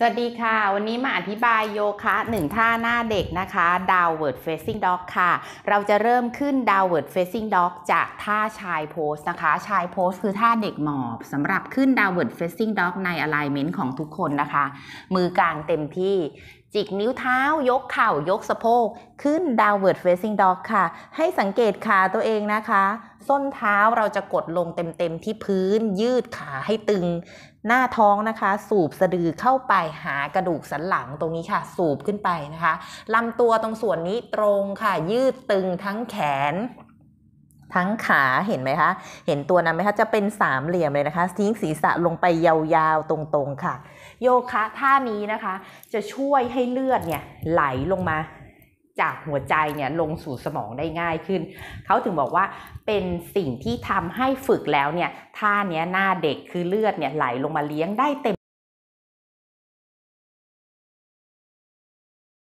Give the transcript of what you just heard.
สวัสดีค่ะ วันนี้มาอธิบายโยคะหนึ่งท่าหน้าเด็กนะคะ downward facing dog ค่ะ เราจะเริ่มขึ้น downward facing dog จากท่าชายโพสนะคะ ชายโพสคือท่าเด็กหมอบสำหรับขึ้น downward facing dog ใน alignment ของทุกคนนะคะ มือกลางเต็มที่ จิกนิ้วเท้ายกเข่ายกสะโพก ขึ้น downward facing dog ค่ะ ให้สังเกตขาตัวเองนะคะส้นเท้าเราจะกดลงเต็มๆที่พื้น ยืดขาให้ตึงหน้าท้องนะคะ สูบสะดือเข้าไปหากระดูกสันหลังตรงนี้ค่ะ สูบขึ้นไปนะคะลำตัวตรงส่วนนี้ตรงค่ะ ยืดตึงทั้งแขน ทั้งขาเห็นไหมคะเห็นตัวนั้นไหมคะจะเป็นสามเหลี่ยมเลยนะคะทิ้งศีรษะลงไปยาวๆ ตรงๆค่ะ โยคะท่านี้นะคะ จะช่วยให้เลือดเนี่ยไหลลงมาจากหัวใจเนี่ยลงสู่สมองได้ง่ายขึ้น เขาถึงบอกว่าเป็นสิ่งที่ทำให้ฝึกแล้วเนี่ยท่านี้หน้าเด็กคือเลือดเนี่ยไหลลงมาเลี้ยงได้เต็ม